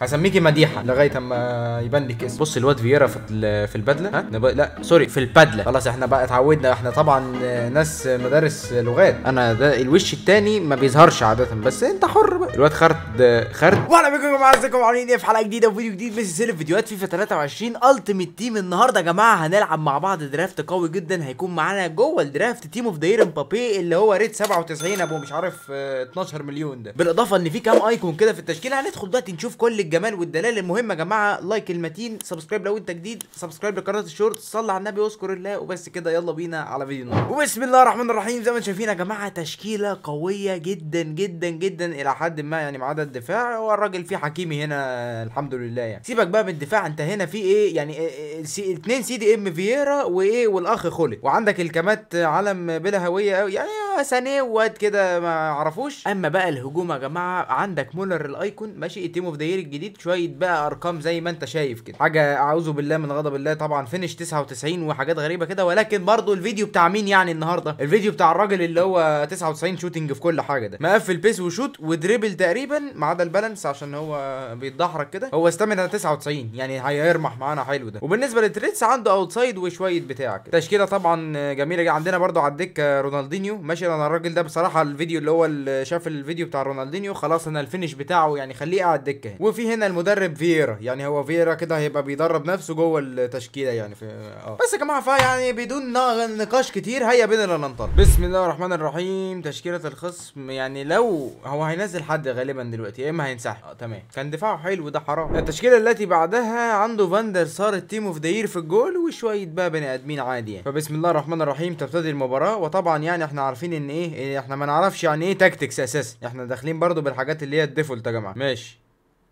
هسميكي مديحه لغايه اما يبان لك اسم بص الواد فييرا في في البدله ها نب... لا سوري في البدله خلاص احنا بقى اتعودنا احنا طبعا ناس مدارس لغات انا ده الوش التاني ما بيظهرش عاده بس انت حر بقى الواد خرد خرد وانا بكم يا جماعه ازيكم عاملين ايه في حلقه جديده وفيديو جديد من سلسله فيديوهات فيفا 23 التيمت تيم النهارده يا جماعه هنلعب مع بعض درافت قوي جدا هيكون معانا جوه الدرافت تيم اوف داير امبابي اللي هو ريت 97 ابو مش عارف 12 آه، مليون ده بالاضافه ان في كام ايكون كده في التشكيله هندخل دلوقتي نشوف كل بالجمال والدلال المهم يا جماعه لايك المتين سبسكرايب لو انت جديد سبسكرايب لقناه الشورت صل على النبي واذكر الله وبس كده يلا بينا على فيديو النهارده وبسم الله الرحمن الرحيم زي ما انتم شايفين يا جماعه تشكيله قويه جدا جدا جدا الى حد ما يعني ما عدا الدفاع هو الراجل فيه حكيمي هنا الحمد لله يعني سيبك بقى من الدفاع انت هنا في ايه يعني اثنين اه، اه، اه، سي دي ام فييرا وايه والاخ خلق وعندك الكامات علم بلا هويه قوي يعني اه سانيه واد كده ما عرفوش اما بقى الهجوم يا جماعه عندك مولر الايكون ماشي التيم اوف ذا الجديد شويه بقى ارقام زي ما انت شايف كده حاجه اعوذ بالله من غضب الله طبعا فينش 99 وحاجات غريبه كده ولكن برضو الفيديو بتاع مين يعني النهارده الفيديو بتاع الراجل اللي هو 99 شوتنج في كل حاجه ده مقفل بيس وشوت ودريبل تقريبا ما عدا البالانس عشان هو بيتدحرج كده هو على 99 يعني هيرمح معانا حلو ده وبالنسبه للتريتس عنده اوتسايد وشويه بتاع كده تشكيله طبعا جميله عندنا برضو على الدكه رونالدينيو ماشي ماشي انا الراجل ده بصراحه الفيديو اللي هو اللي شاف الفيديو بتاع رونالدينيو خلاص انا الفينش بتاعه يعني خليه قاعد دكه هنا وفي هنا المدرب فييرا يعني هو فييرا كده هيبقى بيدرب نفسه جوه التشكيله يعني في اه بس يا جماعه فا يعني بدون نقاش كتير هيا بينا لننطلق ننطلق بسم الله الرحمن الرحيم تشكيله الخصم يعني لو هو هينزل حد غالبا دلوقتي يا اما هينسحب اه تمام كان دفاعه حلو ده حرام التشكيله التي بعدها عنده فاندر صار التيم اوف داير في الجول وشويه بقى بني ادمين عادي يعني فبسم الله الرحمن الرحيم تبتدي المباراه وطبعا يعني احنا عارفين ان إيه،, ايه احنا ما نعرفش يعني ايه تاكتكس اساسا احنا داخلين برضو بالحاجات اللي هي الديفولت يا جماعه ماشي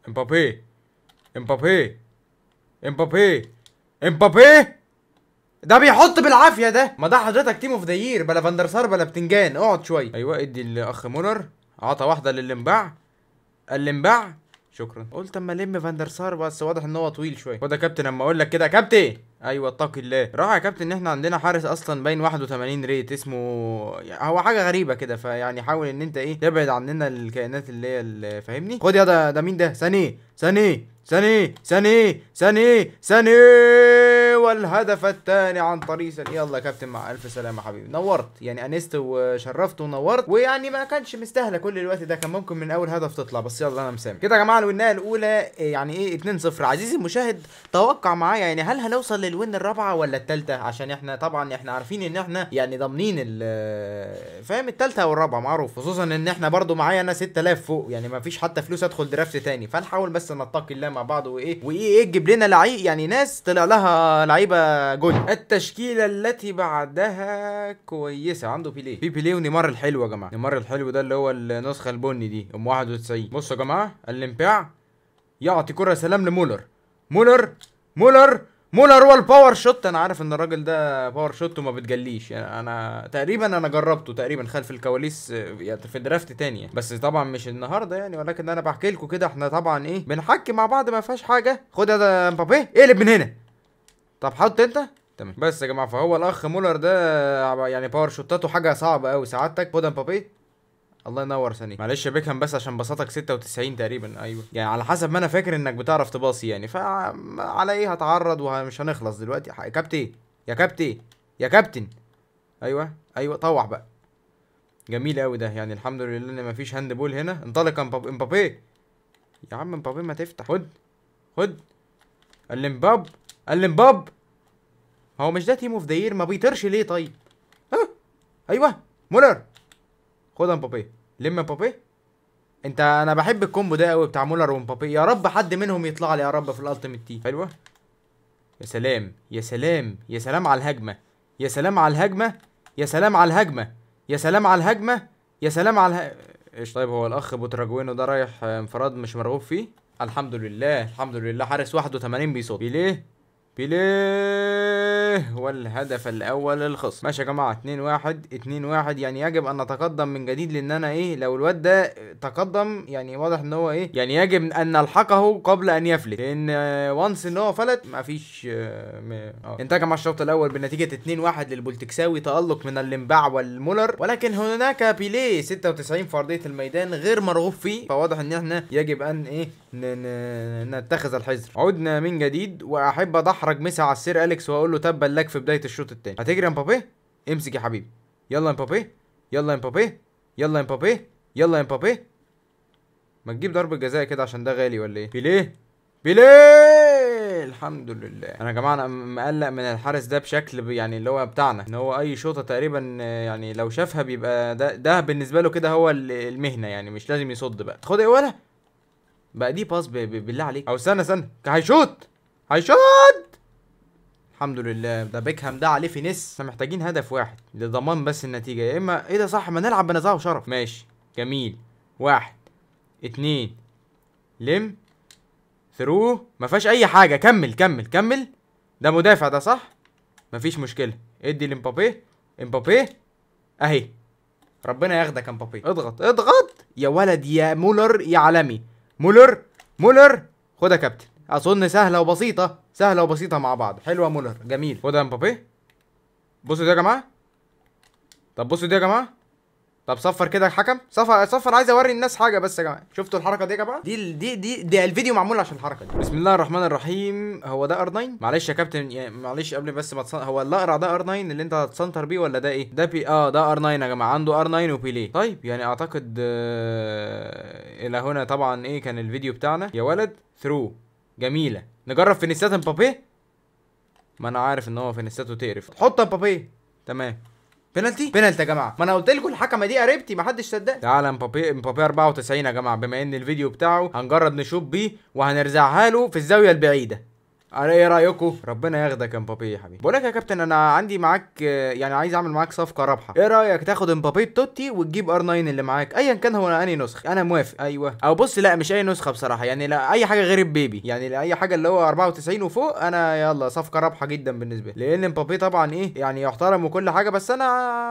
امبابي امبابي امبابي امبابي ده بيحط بالعافيه ده ما ده حضرتك تيم اوف ذا يير بلا فاندرسار بلا بتنجان اقعد شويه ايوه ادي الاخ مولر عطى واحده للانباع الانباع شكرا قلت اما الم فاندرسار بس واضح ان هو طويل شويه هو ده كابتن اما اقول لك كده كابتن ايوه اتقي الله راح يا كابتن ان احنا عندنا حارس اصلا باين 81 ريت اسمه هو حاجه غريبه كده فيعني حاول ان انت ايه تبعد عننا الكائنات اللي هي اللي فاهمني خد يا ده ده مين ده سانيه سانيه سانيه سانيه سانيه سانيه والهدف الثاني عن طريق يلا يا كابتن مع الف سلامه حبيبي نورت يعني انست وشرفت ونورت ويعني ما كانش مستاهله كل الوقت ده كان ممكن من اول هدف تطلع بس يلا انا مسامح كده يا جماعه الونايه الاولى آه، يعني ايه 2-0 عزيزي المشاهد توقع معايا يعني هل هنوصل للوين الرابعه ولا الثالثه عشان احنا طبعا احنا عارفين ان احنا يعني ضامنين آه، فاهم الثالثه والرابعه معروف خصوصا ان احنا برده معايا انا 6000 فوق يعني ما فيش حتى فلوس ادخل درافت ثاني فنحاول بس نتقي الله مع بعض وايه وايه إيه، يجيب لنا لعيب يعني ناس طلع لها لعيبه جول التشكيله التي بعدها كويسه عنده بيليه في بيليه ونيمار الحلو يا جماعه نيمار الحلو ده اللي هو النسخه البني دي ام 91 بصوا يا جماعه الامباع يعطي كره سلام لمولر مولر مولر مولر هو الباور شوت انا عارف ان الراجل ده باور شوت وما بتجليش يعني انا تقريبا انا جربته تقريبا خلف الكواليس يعني في درافت تانية يعني. بس طبعا مش النهارده يعني ولكن انا بحكي لكم كده احنا طبعا ايه بنحكي مع بعض ما فيهاش حاجه خد يا مبابي اقلب من هنا طب حط انت تمام بس يا جماعه فهو الاخ مولر ده يعني باور شوتاته حاجه صعبه قوي سعادتك بودن بابي الله ينور ثانيه معلش يا بيكهام بس عشان بساطك 96 تقريبا ايوه يعني على حسب ما انا فاكر انك بتعرف تباصي يعني فعلى ايه هتعرض ومش هنخلص دلوقتي يا كابتن يا كابتن يا كابتن ايوه ايوه طوح بقى جميل قوي ده يعني الحمد لله ان مفيش هاند بول هنا انطلق امبابي يا عم امبابي ما تفتح خد خد الامباب قال لي مباب هو مش ده تيم اوف ذا ما بيطيرش ليه طيب ها ايوه مولر خد امبابي لم امبابي انت انا بحب الكومبو ده قوي بتاع مولر ومبابي يا رب حد منهم يطلع لي يا رب في الالتيميت تيم حلوه يا سلام يا سلام يا سلام على الهجمه يا سلام على الهجمه يا سلام على الهجمه يا سلام على الهجمه يا سلام على ايش طيب هو الاخ بوتراجوينو ده رايح انفراد مش مرغوب فيه الحمد لله الحمد لله حارس 81 بيصد ليه بيليه والهدف الاول للخصم ماشي يا جماعه 2 1 2 1 يعني يجب ان نتقدم من جديد لان انا ايه لو الواد ده تقدم يعني واضح ان هو ايه يعني يجب ان نلحقه قبل ان يفلت لان وانس ان هو فلت مفيش اه انتهى مع الشوط الاول بنتيجه 2 1 للبولتكساوي تالق من اللمباع والمولر ولكن هناك بيليه 96 في ارضيه الميدان غير مرغوب فيه فواضح ان احنا يجب ان ايه نتخذ الحذر عدنا من جديد واحب ادحرج ميسا على السير اليكس واقول له تبا لك في بدايه الشوط الثاني هتجري يا مبابي امسك يا حبيبي يلا يا مبابي يلا يا مبابي يلا يا مبابي يلا يا مبابي ما تجيب ضربه جزاء كده عشان ده غالي ولا ايه بيليه بيليه الحمد لله انا يا جماعه انا مقلق من الحارس ده بشكل يعني اللي هو بتاعنا ان هو اي شوطه تقريبا يعني لو شافها بيبقى ده ده بالنسبه له كده هو المهنه يعني مش لازم يصد بقى خد ايه ولا بقى دي باس بالله عليك او استنى استنى هيشوط هيشوط الحمد لله ده بيكهام ده عليه فينس احنا محتاجين هدف واحد لضمان بس النتيجه يا اما ايه ده صح ما نلعب بنزاهه وشرف ماشي جميل واحد اتنين لم ثرو ما فيهاش اي حاجه كمل كمل كمل ده مدافع ده صح مفيش مشكله ادي لمبابي امبابي اهي ربنا ياخدك امبابي اضغط اضغط يا ولد يا مولر يا عالمي مولر مولر خدها كابتن اظن سهله وبسيطه سهله وبسيطه مع بعض حلوه مولر جميل خدها امبابي بصوا دي يا جماعه طب بصوا دي يا جماعه طب صفر كده الحكم صفر صفر عايز اوري الناس حاجه بس يا جماعه شفتوا الحركه دي يا جماعه دي دي دي, دي الفيديو معمول عشان الحركه دي بسم الله الرحمن الرحيم هو ده ار 9 معلش يا كابتن يعني معلش قبل بس ما تصن... هو الاقرع ده ار 9 اللي انت هتسنتر بيه ولا ده ايه ده بي اه ده ار 9 يا جماعه عنده ار 9 وبيليه طيب يعني اعتقد آه... الى هنا طبعا ايه كان الفيديو بتاعنا يا ولد ثرو جميله نجرب نسات امبابي ما انا عارف ان هو نساته تقرف حط امبابي تمام بنالتي بنالتي يا جماعه ما انا قلت لكم الحكمه دي قريبتي ما حدش صدق تعالى مبابي مبابي 94 يا جماعه بما ان الفيديو بتاعه هنجرب نشوف بيه وهنرزعها له في الزاويه البعيده على ايه رايكم ربنا ياخدك امبابي يا حبيبي بقول لك يا كابتن انا عندي معاك يعني عايز اعمل معاك صفقه رابحه ايه رايك تاخد امبابي توتي وتجيب ار 9 اللي معاك ايا كان هو انهي نسخه انا موافق ايوه او بص لا مش اي نسخه بصراحه يعني لا اي حاجه غير البيبي يعني لا اي حاجه اللي هو 94 وفوق انا يلا صفقه رابحه جدا بالنسبه لي لان امبابي طبعا ايه يعني يحترم وكل حاجه بس انا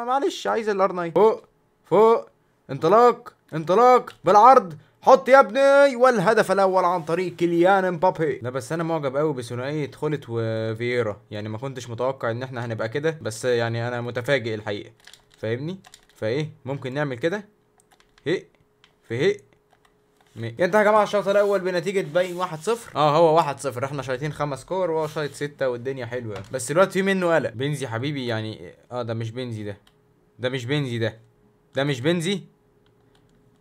معلش عايز الار 9 فوق فوق انطلاق انطلاق بالعرض حط يا ابني والهدف الاول عن طريق كيليان امبابي لا بس انا معجب قوي بثنائيه خولت وفييرا يعني ما كنتش متوقع ان احنا هنبقى كده بس يعني انا متفاجئ الحقيقه فاهمني فايه ممكن نعمل كده هي مي. انت يا جماعه الشوط الاول بنتيجه باين 1-0 اه هو 1-0 احنا شايطين خمس كور وهو شايط سته والدنيا حلوه بس الوقت في منه قلق بنزي حبيبي يعني اه ده مش بنزي ده ده مش بنزي ده ده مش بنزي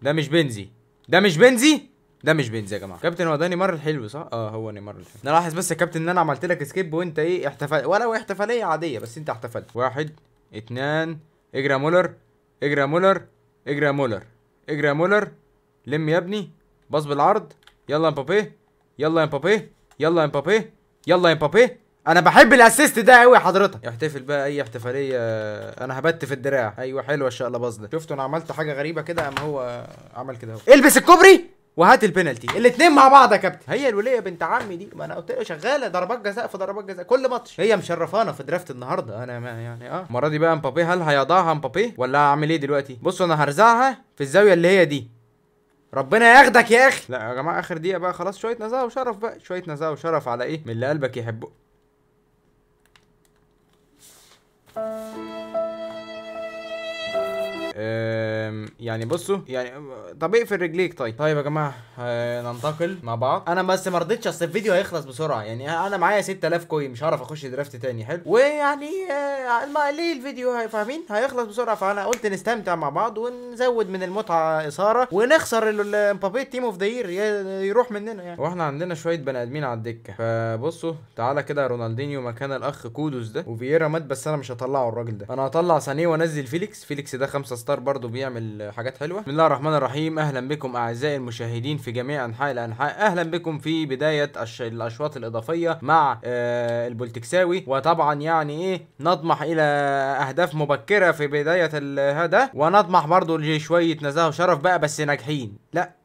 ده مش بنزي ده مش بنزي ده مش بنزي يا جماعه كابتن هو ده نيمار الحلو صح اه هو نيمار الحلو نلاحظ لاحظ بس يا كابتن ان انا عملت لك سكيب وانت ايه احتفال ولو احتفاليه عاديه بس انت احتفلت واحد اتنين اجري يا مولر اجري يا مولر اجري يا مولر اجري يا مولر لم يا ابني باص بالعرض يلا امبابي يلا امبابي يلا امبابي يلا امبابي انا بحب الاسيست ده قوي حضرتك يحتفل بقى اي احتفاليه انا هبت في الدراع ايوه حلوه الشقلباص ده شفتوا انا عملت حاجه غريبه كده اما هو عمل كده اهو البس الكوبري وهات البنالتي الاثنين مع بعض يا كابتن هي الوليه بنت عمي دي ما انا قلت لها شغاله ضربات جزاء في ضربات جزاء كل ماتش هي مشرفانا في درافت النهارده انا ما يعني اه المره دي بقى مبابي هل هيضعها مبابي ولا هعمل ايه دلوقتي بصوا انا هرزعها في الزاويه اللي هي دي ربنا ياخدك يا اخي لا يا جماعه اخر دقيقه بقى خلاص شويه نزاهه وشرف بقى شويه نزاهه وشرف على ايه من اللي قلبك يحبه Eh, يعني بصوا يعني طب اقفل رجليك طيب طيب يا جماعه آه، ننتقل مع بعض انا بس ما رضيتش اصل الفيديو هيخلص بسرعه يعني انا معايا 6000 كوين مش هعرف اخش درافت تاني حلو ويعني آه، ما ليه الفيديو فاهمين هيخلص بسرعه فانا قلت نستمتع مع بعض ونزود من المتعه اثاره ونخسر امبابي تيم اوف ذا يير يروح مننا يعني واحنا عندنا شويه بني ادمين على الدكه فبصوا تعالى كده رونالدينيو مكان الاخ كودوس ده وفييرا مات بس انا مش هطلعه الراجل ده انا هطلع سانيه وانزل فيليكس فيليكس ده خمسة ستار برضه بيعمل بنعمل حاجات حلوه بسم الله الرحمن الرحيم اهلا بكم اعزائي المشاهدين في جميع انحاء الانحاء اهلا بكم في بدايه الاشواط الاضافيه مع آه، البولتكساوي وطبعا يعني ايه نطمح الى اهداف مبكره في بدايه هذا ونطمح برضه لشويه نزاهه وشرف بقى بس ناجحين لا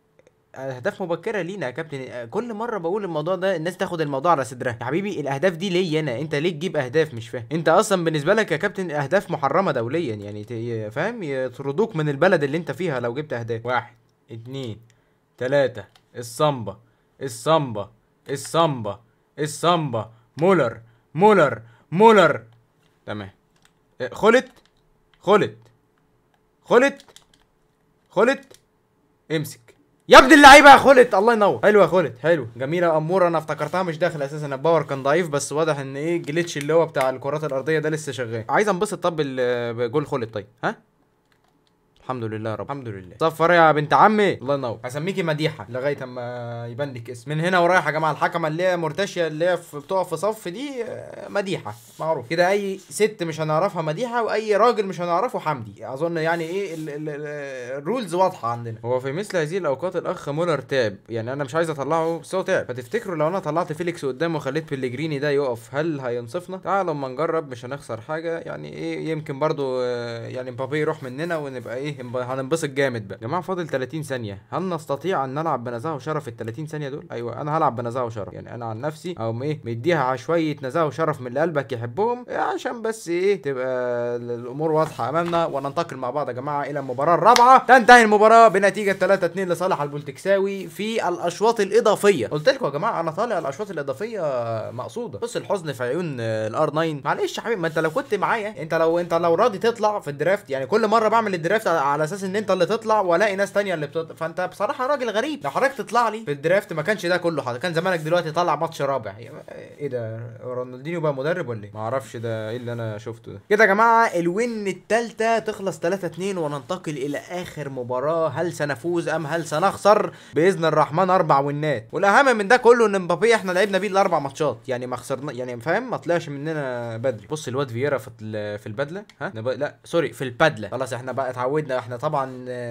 اهداف مبكره لينا يا كابتن آه، كل مره بقول الموضوع ده الناس تاخد الموضوع على صدرها يا حبيبي الاهداف دي ليا انا انت ليه تجيب اهداف مش فاهم انت اصلا بالنسبه لك يا كابتن اهداف محرمه دوليا يعني فاهم يطردوك من البلد اللي انت فيها لو جبت اهداف واحد اتنين تلاتة الصمبا الصمبا الصمبا الصمبا مولر مولر مولر تمام خلت آه، خلت خلت خلت امسك يا ابن اللعيبه يا خلت الله ينور حلو يا خلت حلو جميله امور انا افتكرتها مش داخل اساسا الباور كان ضعيف بس واضح ان ايه الجليتش اللي هو بتاع الكرات الارضيه ده لسه شغال عايز انبسط طب بجول خلت طيب ها الحمد لله يا رب الحمد لله صفر يا بنت عمي الله ينور هسميكي مديحه لغايه اما يبان لك اسم من هنا ورايح يا جماعه الحكمه اللي هي مرتشيه اللي هي بتقف في صف دي آه، مديحه معروف كده اي ست مش هنعرفها مديحه واي راجل مش هنعرفه حمدي اظن يعني ايه الرولز واضحه عندنا هو في مثل هذه الاوقات الاخ مولر تعب يعني انا مش عايز اطلعه بس هو تعب فتفتكروا لو انا طلعت فيليكس قدامه وخليت بلجريني ده يقف هل هينصفنا تعالوا اما نجرب مش هنخسر حاجه يعني ايه يمكن برضو آه، يعني مبابي يروح مننا ونبقى ايه ايه هننبسط جامد بقى يا جماعه فاضل 30 ثانيه هل نستطيع ان نلعب بنزاهه وشرف ال 30 ثانيه دول ايوه انا هلعب بنزاهه وشرف يعني انا عن نفسي او ايه مديها شويه نزاهه وشرف من اللي قلبك يحبهم إيه، عشان بس ايه تبقى الامور واضحه امامنا وننتقل مع بعض يا جماعه الى المباراه الرابعه تنتهي المباراه بنتيجه 3 2 لصالح البولتكساوي في الاشواط الاضافيه قلت لكم يا جماعه انا طالع الاشواط الاضافيه مقصوده بص الحزن في عيون الار 9 معلش يا حبيبي ما انت لو كنت معايا انت لو انت لو راضي تطلع في الدرافت يعني كل مره بعمل الدرافت على اساس ان انت اللي تطلع والاقي ناس تانية اللي بتطلع فانت بصراحه راجل غريب لو حضرتك تطلع لي في الدرافت ما كانش ده كله حاضر كان زمانك دلوقتي طلع ماتش رابع ايه ده رونالدينيو بقى مدرب ولا ايه ما اعرفش ده ايه اللي انا شفته ده كده يا جماعه الوين الثالثه تخلص 3 2 وننتقل الى اخر مباراه هل سنفوز ام هل سنخسر باذن الرحمن اربع ونات والاهم من ده كله ان مبابي احنا لعبنا بيه الاربع ماتشات يعني ما خسرنا يعني فاهم ما طلعش مننا بدري بص الواد فييرا في البدله ها لا سوري في البدله خلاص احنا بقى اتعودنا احنا طبعا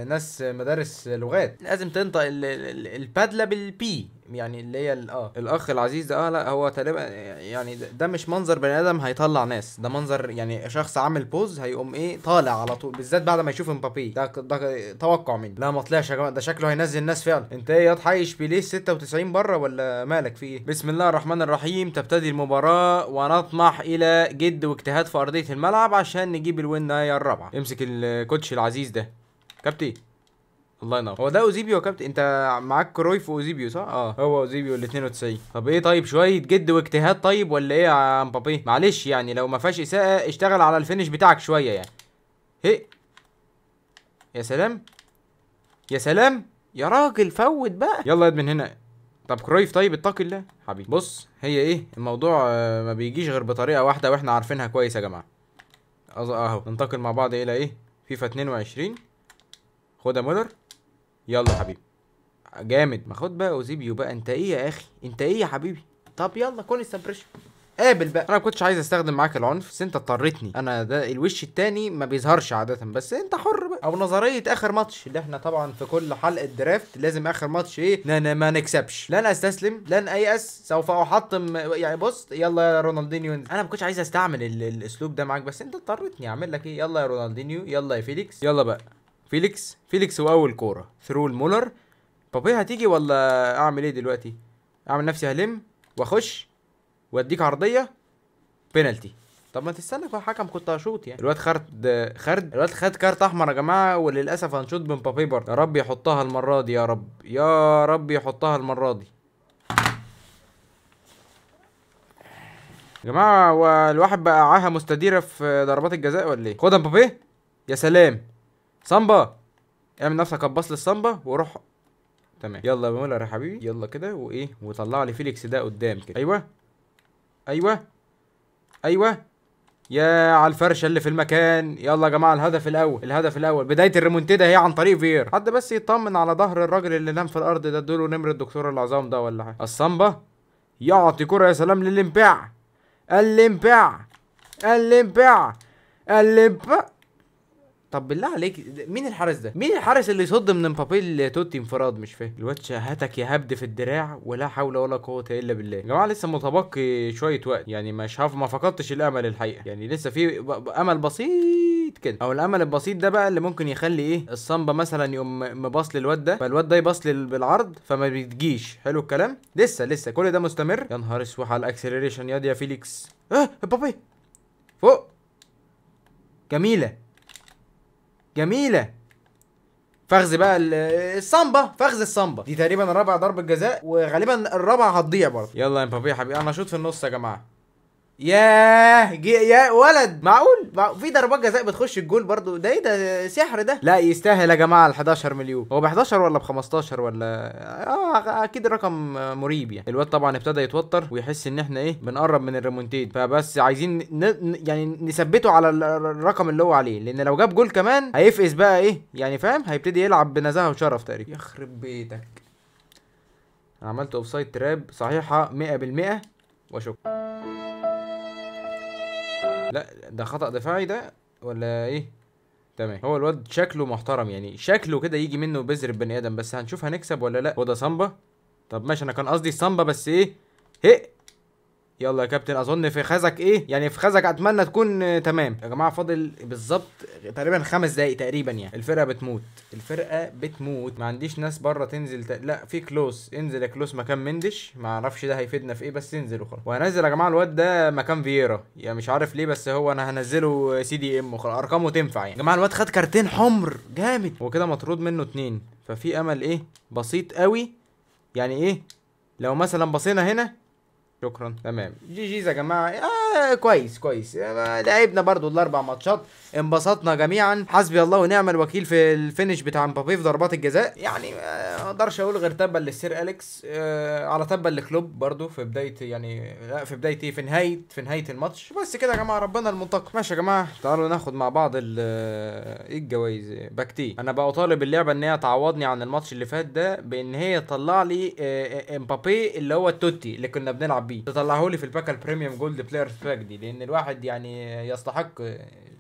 ناس مدارس لغات لازم تنطق البادله بالبي يعني اللي هي اه الاخ العزيز ده اه لا هو تقريبا يعني ده مش منظر بني ادم هيطلع ناس ده منظر يعني شخص عامل بوز هيقوم ايه طالع على طول بالذات بعد ما يشوف امبابي ده ده توقع مني لا ما طلعش يا جماعه ده شكله هينزل ناس فعلا انت ايه ياض حيش بيليه 96 بره ولا مالك في ايه بسم الله الرحمن الرحيم تبتدي المباراه ونطمح الى جد واجتهاد في ارضيه الملعب عشان نجيب الوين الرابعه امسك الكوتش العزيز ده كابتن الله ينور هو ده اوزيبيو يا كابتن انت معاك كرويف واوزيبيو صح؟ اه هو اوزيبيو ال 92 طب ايه طيب شويه جد واجتهاد طيب ولا ايه يا مبابي؟ معلش يعني لو ما فيهاش اساءه اشتغل على الفينش بتاعك شويه يعني هي يا سلام يا سلام يا راجل فوت بقى يلا يا من هنا طب كرويف طيب اتقي الله حبيبي بص هي ايه الموضوع ما بيجيش غير بطريقه واحده واحنا عارفينها كويس يا جماعه اهو ننتقل مع بعض الى ايه فيفا 22 خدها مولر يلا حبيبي جامد ما خد بقى اوزيبيو بقى انت ايه يا اخي انت ايه يا حبيبي طب يلا كون السبريشن قابل بقى انا ما كنتش عايز استخدم معاك العنف بس انت اضطريتني انا ده الوش التاني ما بيظهرش عاده بس انت حر بقى او نظريه اخر ماتش اللي احنا طبعا في كل حلقه درافت لازم اخر ماتش ايه لا ما نكسبش لن استسلم لن ايأس سوف احطم يعني بص يلا يا رونالدينيو انا ما كنتش عايز استعمل الاسلوب ده معاك بس انت اضطريتني اعمل لك ايه يلا يا رونالدينيو يلا يا فيليكس يلا بقى فيليكس فيليكس هو اول كوره ثرو لمولر بابي هتيجي ولا اعمل ايه دلوقتي اعمل نفسي هلم واخش واديك عرضيه بينالتي طب ما تستنى يا حكم كنت هشوط يعني الواد خد خد الواد خد كارت احمر يا جماعه وللاسف هنشوط بمبابي برضه يا رب يحطها المره دي يا رب يا رب يحطها المره دي يا جماعه والواحد بقى عاهه مستديره في ضربات الجزاء ولا ايه خدها مبابي يا سلام سامبا اعمل نفسك هتبص للسامبا وروح تمام يلا يا مولر يا حبيبي يلا كده وايه وطلع لي فيليكس ده قدام كده ايوه ايوه ايوه يا على الفرشه اللي في المكان يلا يا جماعه الهدف الاول الهدف الاول بدايه الريمونتيدا هي عن طريق فير حد بس يطمن على ظهر الراجل اللي نام في الارض ده ادوله نمر الدكتور العظام ده ولا حاجه السامبا يعطي كره يا سلام للامباع الامباع الامباع الامباع طب بالله عليك مين الحارس ده مين الحارس اللي يصد من مبابي لتوتي انفراد مش فاهم الواد شهتك يا هبد في الدراع ولا حول ولا قوه الا بالله يا جماعه لسه متبقي شويه وقت يعني مش هف... ما فقدتش الامل الحقيقه يعني لسه في امل بسيط كده او الامل البسيط ده بقى اللي ممكن يخلي ايه الصمبه مثلا يقوم مباص للواد ده فالواد ده يباص بالعرض فما بتجيش حلو الكلام لسه لسه كل ده مستمر يا نهار اسوح على الاكسلريشن ياض يا فيليكس اه بابي فوق جميله جميله فخذ بقى السامبا فخذ السامبا دي تقريبا رابع ضرب جزاء وغالبا الرابع هتضيع برضه يلا يا مبابي يا حبيبي انا شوط في النص يا جماعه ياه جي يا ولد معقول في ضربات جزاء بتخش الجول برضو ده ايه ده سحر ده لا يستاهل يا جماعه ال 11 مليون هو ب 11 ولا ب 15 ولا اه اكيد الرقم مريب يعني الواد طبعا ابتدى يتوتر ويحس ان احنا ايه بنقرب من الريمونتيد فبس عايزين ن... يعني نثبته على الرقم اللي هو عليه لان لو جاب جول كمان هيفقس بقى ايه يعني فاهم هيبتدي يلعب بنزاهه وشرف تقريبا يخرب بيتك عملت اوفسايد تراب صحيحه 100% وشكرا لا ده خطأ دفاعي ده ولا ايه تمام هو الواد شكله محترم يعني شكله كده يجي منه بذر بني ادم بس هنشوف هنكسب ولا لا هو ده صمبا طب ماشي انا كان قصدي صمبا بس ايه هئ يلا يا كابتن اظن في خزك ايه يعني في خزك اتمنى تكون آه، تمام يا جماعه فاضل بالظبط تقريبا خمس دقايق تقريبا يعني الفرقه بتموت الفرقه بتموت ما عنديش ناس بره تنزل ت... لا في كلوس انزل يا كلوس مكان مندش ما اعرفش ده هيفيدنا في ايه بس انزل وخلاص وهنزل يا جماعه الواد ده مكان فييرا يعني مش عارف ليه بس هو انا هنزله سي دي ام وخلاص ارقامه تنفع يعني يا جماعه الواد خد كارتين حمر جامد هو كده مطرود منه اتنين ففي امل ايه بسيط قوي يعني ايه لو مثلا بصينا هنا شكرا تمام جي جيز يا جماعه آه كويس كويس آه، لعبنا برضو الاربع ماتشات انبسطنا جميعا حسبي الله ونعم الوكيل في الفينش بتاع مبابي في ضربات الجزاء يعني ما اقدرش اقول غير تبا للسير اليكس آه، على تبا لكلوب برده في بدايه يعني لا في بدايه إيه؟ في نهايه في نهايه الماتش بس كده يا جماعه ربنا المنتقم ماشي يا جماعه تعالوا ناخد مع بعض آه، ايه الجوائز باكتي انا بقى طالب اللعبه ان هي تعوضني عن الماتش اللي فات ده بان هي تطلع لي آه، امبابي اللي هو التوتي اللي كنا بنلعب بيه تطلعه لي في الباك البريميوم جولد بلايرز باك دي لان الواحد يعني يستحق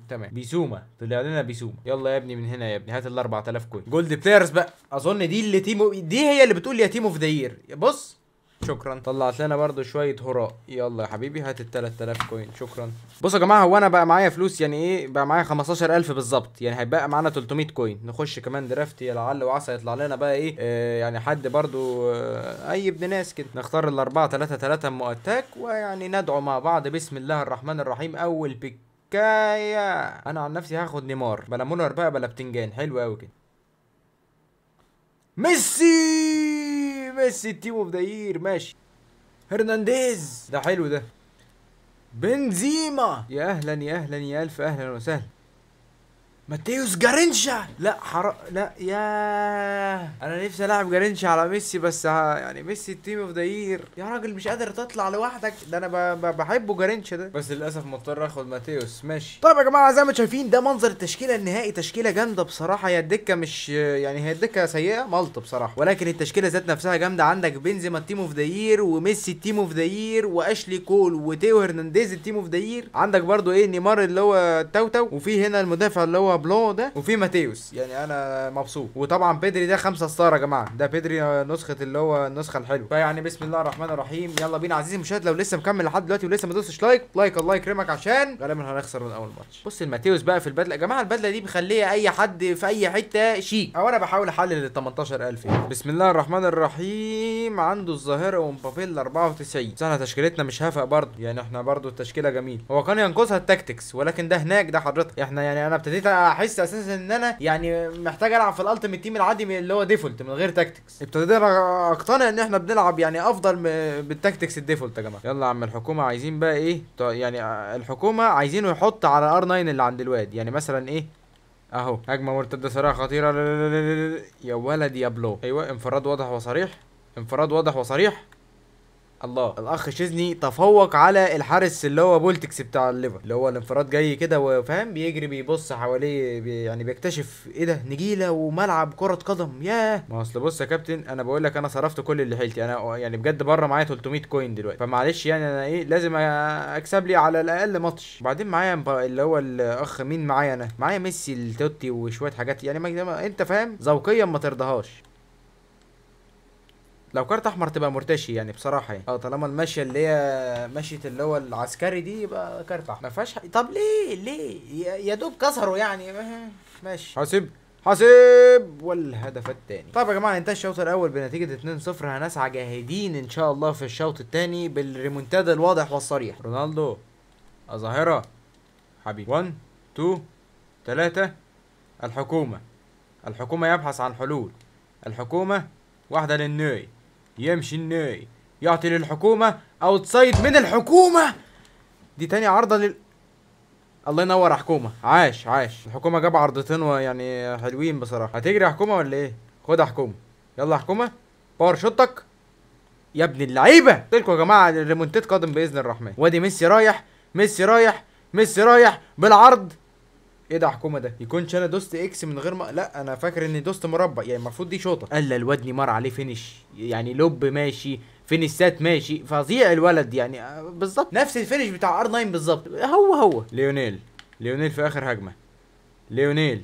تمام بيسوما طلع لنا بيسوما يلا يا ابني من هنا يا ابني هات ال 4000 كوين جولد بلايرز بقى اظن دي اللي تيمو دي هي اللي بتقول يا تيمو في يير بص شكرا طلعت لنا برضو شويه هراء يلا يا حبيبي هات ال 3000 كوين شكرا بصوا يا جماعه هو انا بقى معايا فلوس يعني ايه بقى معايا 15000 بالظبط يعني هيبقى معانا 300 كوين نخش كمان درافت يا لعل وعسى يطلع لنا بقى ايه آه يعني حد برضو آه اي ابن ناس كده نختار الاربعه 3 3 مؤتاك ويعني ندعو مع بعض بسم الله الرحمن الرحيم اول بيك حكايه انا عن نفسي هاخد نيمار بلا مولر بقى بلا بتنجان حلو قوي كده ميسي ميسي التيم اوف ذا يير ماشي هرنانديز ده حلو ده بنزيما يا اهلا يا اهلا يا الف اهلا وسهلا ماتيوس جارينشا لا حر... لا يا انا نفسي العب جارينشا على ميسي بس ها يعني ميسي التيم اوف ذا يير يا راجل مش قادر تطلع لوحدك ده انا بحبه جارينشا ده بس للاسف مضطر اخد ماتيوس ماشي طيب يا جماعه زي ما انتم شايفين ده منظر التشكيله النهائي تشكيله جامده بصراحه هي الدكه مش يعني هي الدكه سيئه ملط بصراحه ولكن التشكيله ذات نفسها جامده عندك بنزيما التيم اوف ذا يير وميسي التيم اوف ذا يير واشلي كول وتيو هرنانديز التيم اوف ذا يير عندك برده ايه نيمار اللي هو توتو وفي هنا المدافع اللي هو بابلو ده وفي ماتيوس يعني انا مبسوط وطبعا بيدري ده خمسه ستار يا جماعه ده بيدري نسخه اللي هو النسخه الحلوه فيعني بسم الله الرحمن الرحيم يلا بينا عزيزي المشاهد لو لسه مكمل لحد دلوقتي ولسه ما دوستش لايك لايك الله يكرمك عشان غالبا هنخسر من اول ماتش بص الماتيوس بقى في البدله يا جماعه البدله دي مخليه اي حد في اي حته شيك او انا بحاول احلل ال 18000 يعني. بسم الله الرحمن الرحيم عنده الظاهره ومبابي ال 94 سنه تشكيلتنا مش هفق برضه يعني احنا برضه التشكيله جميل هو كان ينقصها التكتكس ولكن ده هناك ده حضرتك احنا يعني انا ابتديت احس اساسا ان انا يعني محتاج العب في الالتيميت تيم العادي اللي هو ديفولت من غير تاكتكس ابتديت اقتنع ان احنا بنلعب يعني افضل بالتاكتكس الديفولت يا جماعه يلا يا عم الحكومه عايزين بقى ايه يعني الحكومه عايزينه يحط على ار 9 اللي عند الواد يعني مثلا ايه اهو هجمه مرتده سريعه خطيره يا ولد يا بلو ايوه انفراد واضح وصريح انفراد واضح وصريح الله الاخ شيزني تفوق على الحارس اللي هو بولتكس بتاع الليفر اللي هو الانفراد جاي كده وفاهم بيجري بيبص حواليه بي يعني بيكتشف ايه ده نجيله وملعب كره قدم ياه ما اصل بص يا كابتن انا بقول لك انا صرفت كل اللي حيلتي انا يعني بجد بره معايا 300 كوين دلوقتي فمعلش يعني انا ايه لازم اكسب لي على الاقل ماتش وبعدين معايا اللي هو الاخ مين معايا انا معايا ميسي التوتي وشويه حاجات يعني ما انت فاهم ذوقيا ما ترضاهاش لو كارت احمر تبقى مرتشي يعني بصراحه يعني اه طالما الماشيه اللي هي ماشيه اللي هو العسكري دي يبقى كارت احمر ما فيهاش طب ليه ليه يا دوب كسروا يعني ماشي حاسب حاسب والهدف الثاني طيب يا جماعه انتهى الشوط الاول بنتيجه 2-0 هنسعى جاهدين ان شاء الله في الشوط الثاني بالريمونتادا الواضح والصريح رونالدو الظاهره حبيبي 1 2 3 الحكومه الحكومه يبحث عن حلول الحكومه واحده للنوي يمشي الناي يعطي للحكومة تصيد من الحكومة دي تاني عرضة لل الله ينور يا حكومة عاش عاش الحكومة جاب عرضتين ويعني حلوين بصراحة هتجري يا حكومة ولا ايه خد يا حكومة يلا يا حكومة باور شوتك يا ابن اللعيبة قلتلكوا يا جماعة الريمونتات قادم بإذن الرحمن وادي ميسي رايح ميسي رايح ميسي رايح بالعرض ايه ده حكومه ده يكونش انا دوست اكس من غير ما لا انا فاكر اني دوست مربع يعني المفروض دي شوطه قال الواد نيمار عليه فينش يعني لوب ماشي سات ماشي فظيع الولد يعني آه، بالظبط نفس الفينش بتاع ار 9 بالظبط هو هو ليونيل ليونيل في اخر هجمه ليونيل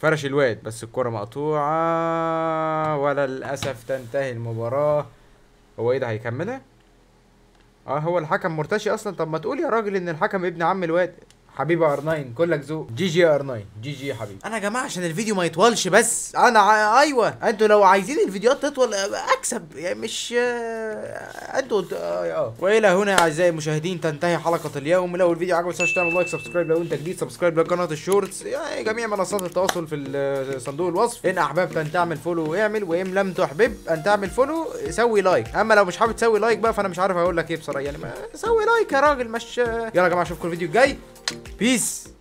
فرش الواد بس الكره مقطوعه ولا للاسف تنتهي المباراه هو ايه ده هيكملها اه هو الحكم مرتشي اصلا طب ما تقول يا راجل ان الحكم ابن عم الواد حبيبي ار 9 كلك ذوق جي جي ار 9 جي جي حبيبي انا يا جماعه عشان الفيديو ما يطولش بس انا ع... ايوه انتوا لو عايزين الفيديوهات تطول اكسب يعني مش آه، انتوا آه،, اه والى هنا اعزائي المشاهدين تنتهي حلقه اليوم لو الفيديو عجبك ما تنساش تعمل لايك سبسكرايب لو انت جديد سبسكرايب لقناه الشورتس يعني جميع منصات التواصل في آه، صندوق الوصف ان احببت ان تعمل فولو اعمل وان لم تحبب ان تعمل فولو سوي لايك اما لو مش حابب تسوي لايك بقى فانا مش عارف هقول لك ايه بصراحه يعني ما... سوي لايك يا راجل مش يلا يا جماعه اشوفكم الفيديو الجاي Peace.